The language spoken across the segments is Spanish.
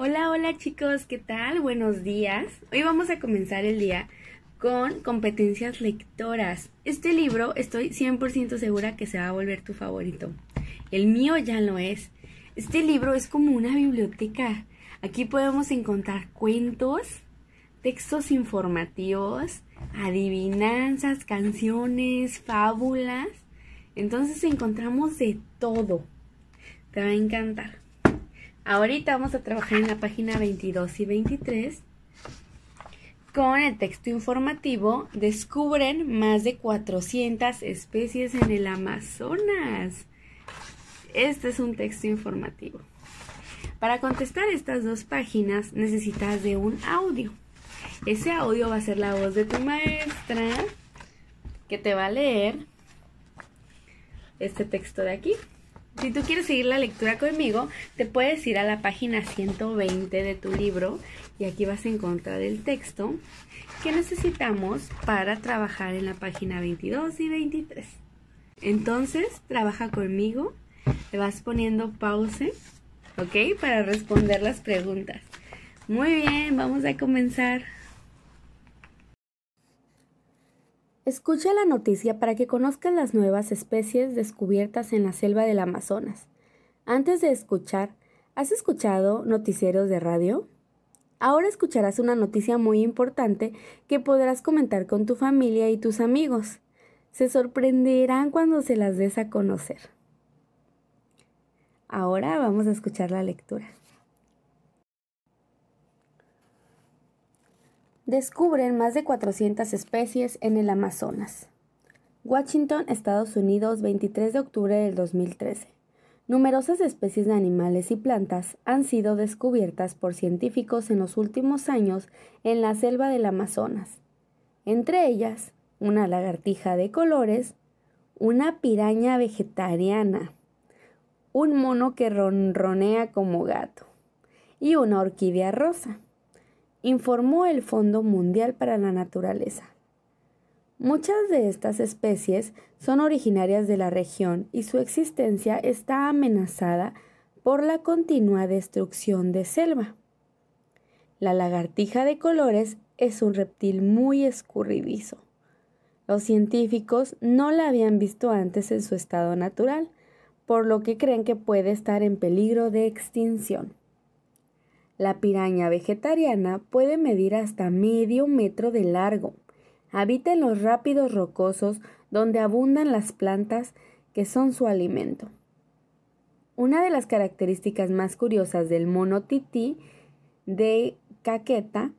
Hola, hola chicos, ¿qué tal? Buenos días. Hoy vamos a comenzar el día con competencias lectoras. Este libro estoy 100% segura que se va a volver tu favorito. El mío ya lo es. Este libro es como una biblioteca. Aquí podemos encontrar cuentos, textos informativos, adivinanzas, canciones, fábulas. Entonces encontramos de todo. Te va a encantar. Ahorita vamos a trabajar en la página 22 y 23 con el texto informativo descubren más de 400 especies en el Amazonas. Este es un texto informativo. Para contestar estas dos páginas necesitas de un audio. Ese audio va a ser la voz de tu maestra que te va a leer este texto de aquí. Si tú quieres seguir la lectura conmigo, te puedes ir a la página 120 de tu libro y aquí vas a encontrar el texto que necesitamos para trabajar en la página 22 y 23. Entonces, trabaja conmigo, te vas poniendo pause, ¿ok? Para responder las preguntas. Muy bien, vamos a comenzar. Escucha la noticia para que conozcas las nuevas especies descubiertas en la selva del Amazonas. Antes de escuchar, ¿has escuchado noticieros de radio? Ahora escucharás una noticia muy importante que podrás comentar con tu familia y tus amigos. Se sorprenderán cuando se las des a conocer. Ahora vamos a escuchar la lectura. Descubren más de 400 especies en el Amazonas. Washington, Estados Unidos, 23 de octubre del 2013. Numerosas especies de animales y plantas han sido descubiertas por científicos en los últimos años en la selva del Amazonas. Entre ellas, una lagartija de colores, una piraña vegetariana, un mono que ronronea como gato y una orquídea rosa informó el Fondo Mundial para la Naturaleza. Muchas de estas especies son originarias de la región y su existencia está amenazada por la continua destrucción de selva. La lagartija de colores es un reptil muy escurridizo. Los científicos no la habían visto antes en su estado natural, por lo que creen que puede estar en peligro de extinción. La piraña vegetariana puede medir hasta medio metro de largo. Habita en los rápidos rocosos donde abundan las plantas que son su alimento. Una de las características más curiosas del mono tití de caqueta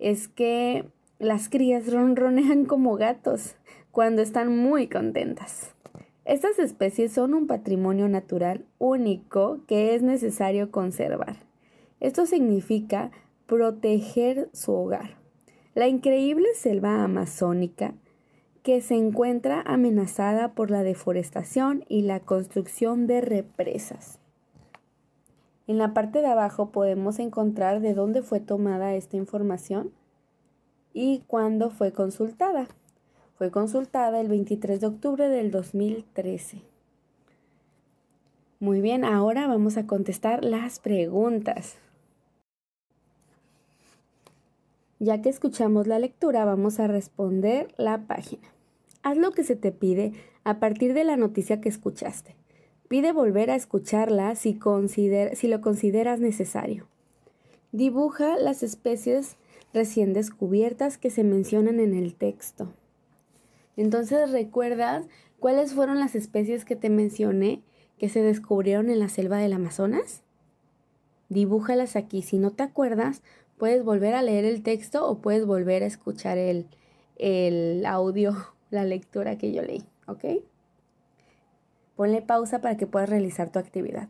es que las crías ronronean como gatos cuando están muy contentas. Estas especies son un patrimonio natural único que es necesario conservar. Esto significa proteger su hogar. La increíble selva amazónica que se encuentra amenazada por la deforestación y la construcción de represas. En la parte de abajo podemos encontrar de dónde fue tomada esta información y cuándo fue consultada. Fue consultada el 23 de octubre del 2013. Muy bien, ahora vamos a contestar las preguntas. Ya que escuchamos la lectura, vamos a responder la página. Haz lo que se te pide a partir de la noticia que escuchaste. Pide volver a escucharla si, lo consideras necesario. Dibuja las especies recién descubiertas que se mencionan en el texto. Entonces recuerdas cuáles fueron las especies que te mencioné que se descubrieron en la selva del Amazonas. Dibújalas aquí. Si no te acuerdas, Puedes volver a leer el texto o puedes volver a escuchar el, audio, la lectura que yo leí, ¿ok? Ponle pausa para que puedas realizar tu actividad.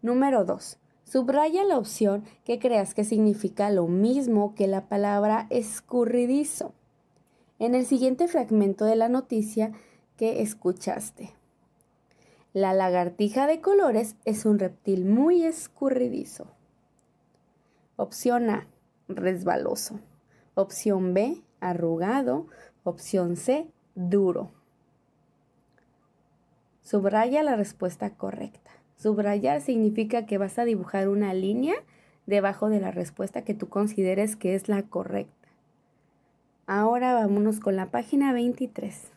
Número 2. Subraya la opción que creas que significa lo mismo que la palabra escurridizo en el siguiente fragmento de la noticia que escuchaste. La lagartija de colores es un reptil muy escurridizo. Opción A, resbaloso. Opción B, arrugado. Opción C, duro. Subraya la respuesta correcta. Subrayar significa que vas a dibujar una línea debajo de la respuesta que tú consideres que es la correcta. Ahora vámonos con la página 23.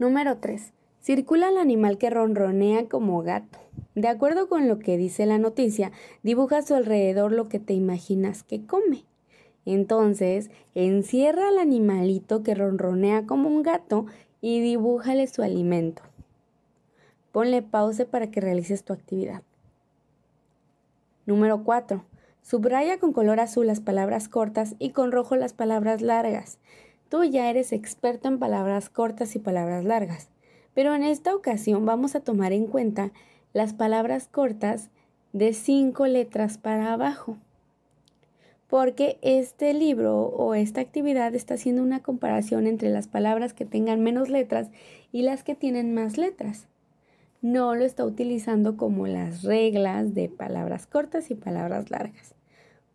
Número 3. Circula el animal que ronronea como gato. De acuerdo con lo que dice la noticia, dibuja a su alrededor lo que te imaginas que come. Entonces, encierra al animalito que ronronea como un gato y dibújale su alimento. Ponle pausa para que realices tu actividad. Número 4. Subraya con color azul las palabras cortas y con rojo las palabras largas. Tú ya eres experto en palabras cortas y palabras largas. Pero en esta ocasión vamos a tomar en cuenta las palabras cortas de cinco letras para abajo. Porque este libro o esta actividad está haciendo una comparación entre las palabras que tengan menos letras y las que tienen más letras. No lo está utilizando como las reglas de palabras cortas y palabras largas.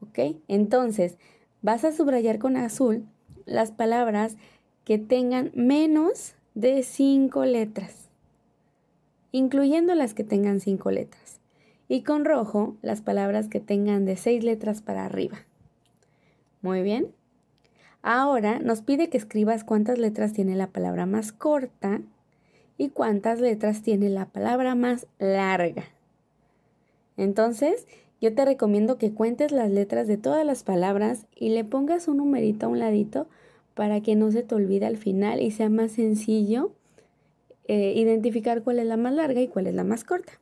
¿Ok? Entonces, vas a subrayar con azul las palabras que tengan menos de cinco letras, incluyendo las que tengan cinco letras, y con rojo las palabras que tengan de seis letras para arriba. Muy bien. Ahora nos pide que escribas cuántas letras tiene la palabra más corta y cuántas letras tiene la palabra más larga. Entonces, yo te recomiendo que cuentes las letras de todas las palabras y le pongas un numerito a un ladito para que no se te olvide al final y sea más sencillo eh, identificar cuál es la más larga y cuál es la más corta.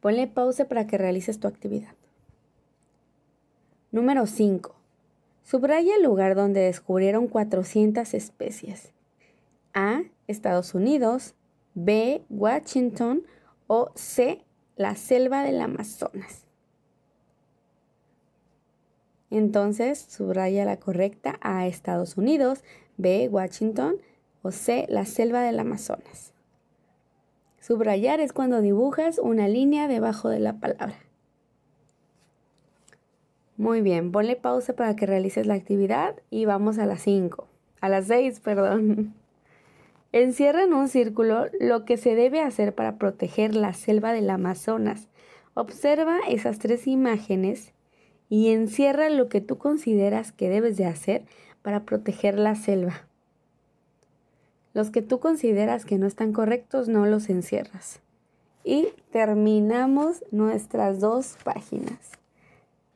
Ponle pausa para que realices tu actividad. Número 5. Subraya el lugar donde descubrieron 400 especies. A. Estados Unidos. B. Washington. O C. La selva del Amazonas. Entonces, subraya la correcta A, Estados Unidos, B, Washington o C, la selva del Amazonas. Subrayar es cuando dibujas una línea debajo de la palabra. Muy bien, ponle pausa para que realices la actividad y vamos a las 5, a las 6, perdón. Encierra en un círculo lo que se debe hacer para proteger la selva del Amazonas. Observa esas tres imágenes y encierra lo que tú consideras que debes de hacer para proteger la selva. Los que tú consideras que no están correctos no los encierras. Y terminamos nuestras dos páginas.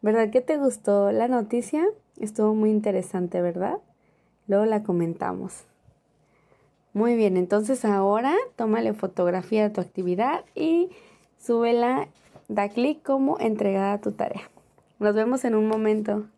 ¿Verdad que te gustó la noticia? Estuvo muy interesante, ¿verdad? Luego la comentamos. Muy bien, entonces ahora tómale fotografía de tu actividad y súbela, da clic como entregada tu tarea. Nos vemos en un momento.